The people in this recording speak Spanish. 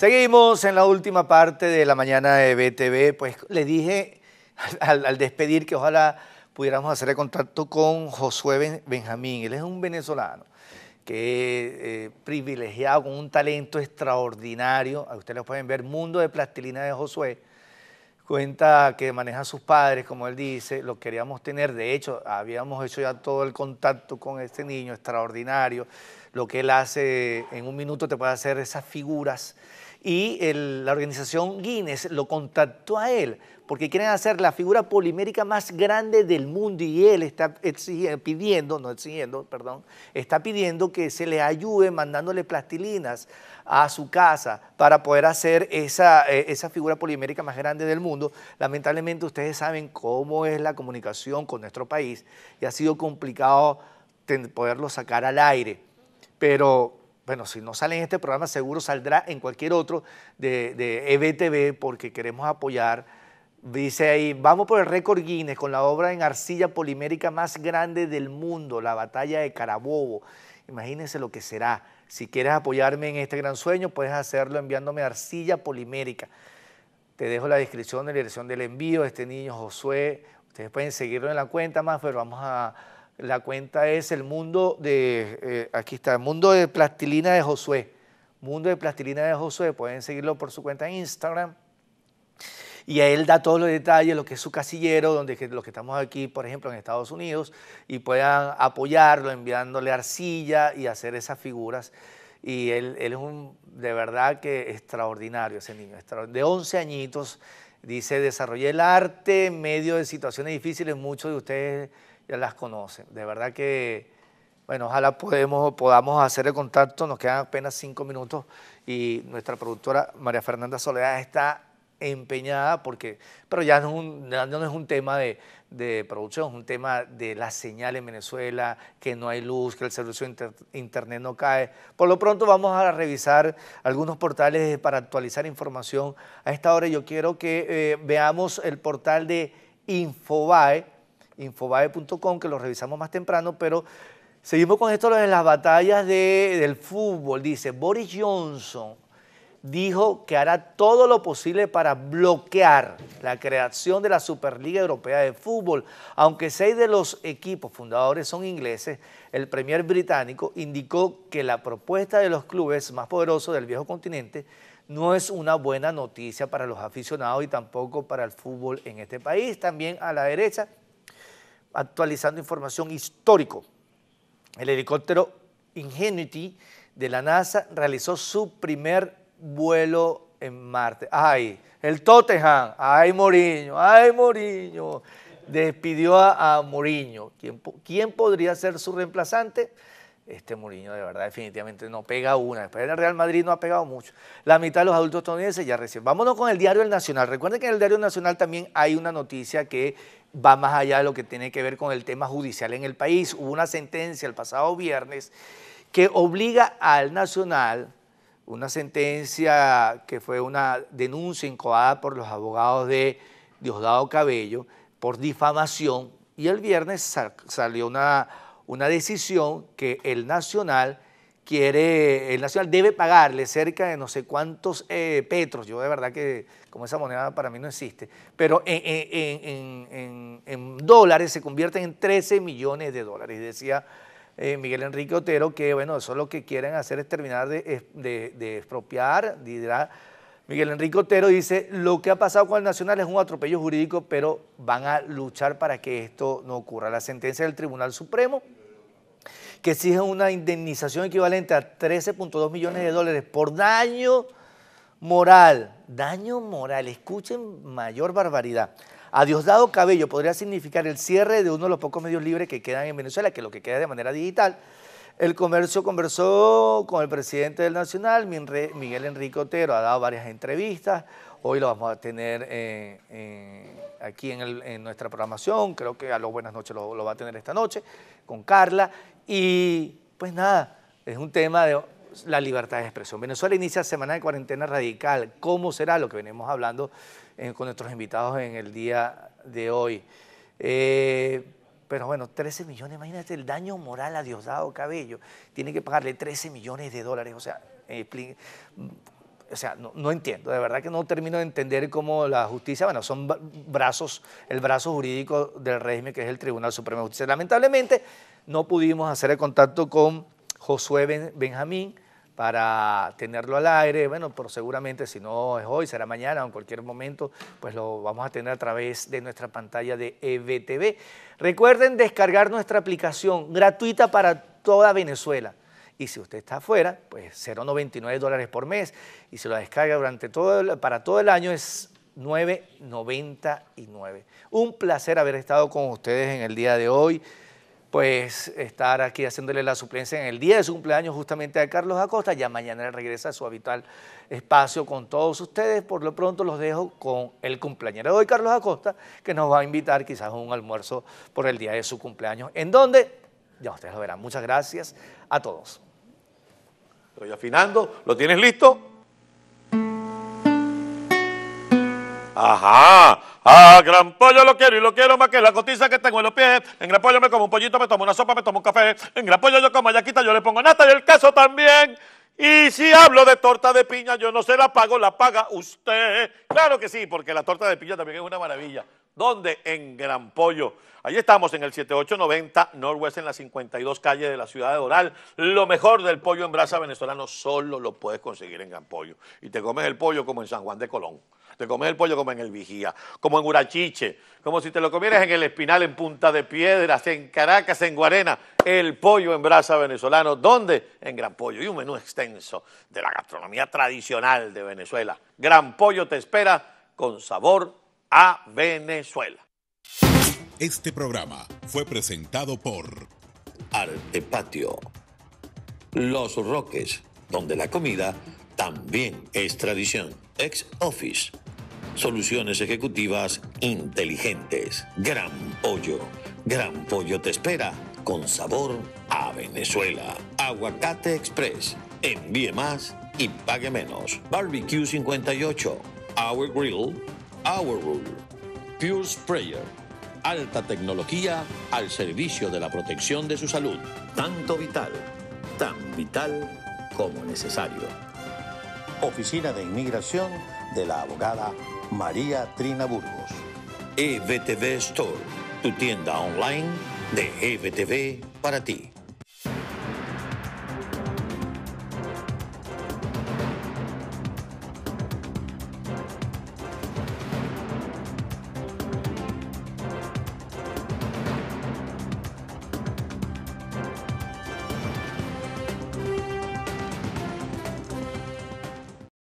Seguimos en la última parte de la mañana de BTV. Pues le dije al, despedir que ojalá pudiéramos hacer el contacto con Josué Benjamín. Él es un venezolano que es eh, privilegiado, con un talento extraordinario. ustedes lo pueden ver, Mundo de Plastilina de Josué. Cuenta que maneja sus padres, como él dice, lo queríamos tener. De hecho, habíamos hecho ya todo el contacto con este niño extraordinario. Lo que él hace en un minuto te puede hacer esas figuras y la organización Guinness lo contactó a él porque quieren hacer la figura polimérica más grande del mundo y él está pidiendo, no exigiendo, perdón, está pidiendo que se le ayude mandándole plastilinas a su casa para poder hacer esa, eh, esa figura polimérica más grande del mundo. Lamentablemente ustedes saben cómo es la comunicación con nuestro país y ha sido complicado poderlo sacar al aire, pero bueno, si no sale en este programa, seguro saldrá en cualquier otro de, EBTV e porque queremos apoyar. Dice ahí, vamos por el récord Guinness con la obra en arcilla polimérica más grande del mundo, la batalla de Carabobo. Imagínense lo que será. Si quieres apoyarme en este gran sueño, puedes hacerlo enviándome arcilla polimérica. Te dejo la descripción de la dirección del envío de este niño Josué. Ustedes pueden seguirlo en la cuenta más, pero vamos a la cuenta es el mundo de, eh, aquí está, el mundo de plastilina de Josué. Mundo de plastilina de Josué, pueden seguirlo por su cuenta en Instagram. Y a él da todos los detalles, lo que es su casillero, donde los que estamos aquí, por ejemplo, en Estados Unidos, y puedan apoyarlo enviándole arcilla y hacer esas figuras. Y él, es un, de verdad que extraordinario ese niño, de 11 añitos Dice, desarrollé el arte en medio de situaciones difíciles, muchos de ustedes ya las conocen. De verdad que, bueno, ojalá podemos, podamos hacer el contacto, nos quedan apenas cinco minutos y nuestra productora María Fernanda Soledad está empeñada porque, pero ya no, ya no es un tema de, de producción, un tema de la señal en Venezuela, que no hay luz, que el servicio internet no cae. Por lo pronto vamos a revisar algunos portales para actualizar información. A esta hora yo quiero que eh, veamos el portal de Infobae, infobae.com, que lo revisamos más temprano, pero seguimos con esto de las batallas del fútbol. Dice Boris Johnson dijo que hará todo lo posible para bloquear la creación de la Superliga Europea de Fútbol. Aunque seis de los equipos fundadores son ingleses, el Premier británico indicó que la propuesta de los clubes más poderosos del viejo continente no es una buena noticia para los aficionados y tampoco para el fútbol en este país. También a la derecha, actualizando información histórica, el helicóptero Ingenuity de la NASA realizó su primer vuelo en Marte. Ay, el Tottenham, ay Moriño, ay Moriño. Despidió a, a Moriño. ¿Quién, ¿Quién, podría ser su reemplazante? Este Moriño de verdad definitivamente no pega una. Después el Real Madrid no ha pegado mucho. La mitad de los adultos estadounidenses ya recién. Vámonos con el diario El Nacional. Recuerden que en el diario El Nacional también hay una noticia que va más allá de lo que tiene que ver con el tema judicial en el país. Hubo una sentencia el pasado viernes que obliga al Nacional una sentencia que fue una denuncia incoada por los abogados de Diosdado Cabello por difamación y el viernes salió una, una decisión que el Nacional quiere, el Nacional debe pagarle cerca de no sé cuántos eh, petros, yo de verdad que como esa moneda para mí no existe, pero en, en dólares se convierten en 13 millones de dólares, decía eh, Miguel Enrique Otero, que bueno, eso lo que quieren hacer es terminar de, de expropiar, dirá. Miguel Enrique Otero dice, lo que ha pasado con el Nacional es un atropello jurídico, pero van a luchar para que esto no ocurra. La sentencia del Tribunal Supremo que exige una indemnización equivalente a 13.2 millones de dólares por daño moral. Daño moral, escuchen mayor barbaridad a Diosdado Cabello podría significar el cierre de uno de los pocos medios libres que quedan en Venezuela, que es lo que queda de manera digital. El comercio conversó con el presidente del Nacional, Miguel Enrique Otero, ha dado varias entrevistas. Hoy lo vamos a tener eh, eh, aquí en, nuestra programación. Creo que a los buenas noches lo va a tener esta noche con Carla. Y pues nada, es un tema de la libertad de expresión. Venezuela inicia semana de cuarentena radical. ¿Cómo será lo que venimos hablando eh, con nuestros invitados en el día de hoy? Eh, pero bueno, 13 millones, imagínate el daño moral a Diosdado Cabello. Tiene que pagarle 13 millones de dólares. O sea, eh, o sea no, entiendo, de verdad que no termino de entender cómo la justicia, bueno, son brazos, el brazo jurídico del régimen que es el Tribunal Supremo de Justicia. Lamentablemente no pudimos hacer el contacto con Josué Benjamín, para tenerlo al aire, bueno, pero seguramente si no es hoy, será mañana o en cualquier momento, pues lo vamos a tener a través de nuestra pantalla de EBTV. Recuerden descargar nuestra aplicación gratuita para toda Venezuela. Y si usted está afuera, pues 0,99 dólares por mes. Y si lo descarga durante todo para todo el año es 9,99. Un placer haber estado con ustedes en el día de hoy pues estar aquí haciéndole la suplencia en el día de su cumpleaños justamente a Carlos Acosta. Ya mañana regresa a su habitual espacio con todos ustedes. Por lo pronto los dejo con el cumpleañero de hoy, Carlos Acosta, que nos va a invitar quizás a un almuerzo por el día de su cumpleaños, en donde ya ustedes lo verán. Muchas gracias a todos. Estoy afinando. ¿Lo tienes listo? Ajá. A gran pollo lo quiero y lo quiero más que la cotiza que tengo en los pies. En gran pollo me como un pollito, me tomo una sopa, me tomo un café. En gran pollo yo como Yaquita, yo le pongo nata y el queso también. Y si hablo de torta de piña, yo no se la pago, la paga usted. Claro que sí, porque la torta de piña también es una maravilla. ¿Dónde? En Gran Pollo. ahí estamos en el 7890 Norwest, en las 52 calle de la ciudad de Doral. Lo mejor del pollo en brasa venezolano solo lo puedes conseguir en Gran Pollo. Y te comes el pollo como en San Juan de Colón. Te comes el pollo como en el Vigía, como en Urachiche, como si te lo comieras en el Espinal, en Punta de Piedras, en Caracas, en Guarena. El pollo en brasa venezolano. ¿Dónde? En Gran Pollo. Y un menú extenso de la gastronomía tradicional de Venezuela. Gran Pollo te espera con sabor a Venezuela. Este programa fue presentado por Arte Patio Los Roques, donde la comida también es tradición. Ex Office. Soluciones ejecutivas inteligentes. Gran pollo. Gran pollo te espera con sabor a Venezuela. Aguacate Express. Envíe más y pague menos. Barbecue 58. Our Grill Our Rule, Pure Sprayer, alta tecnología al servicio de la protección de su salud. Tanto vital, tan vital como necesario. Oficina de Inmigración de la abogada María Trina Burgos. EBTV Store, tu tienda online de EBTV para ti.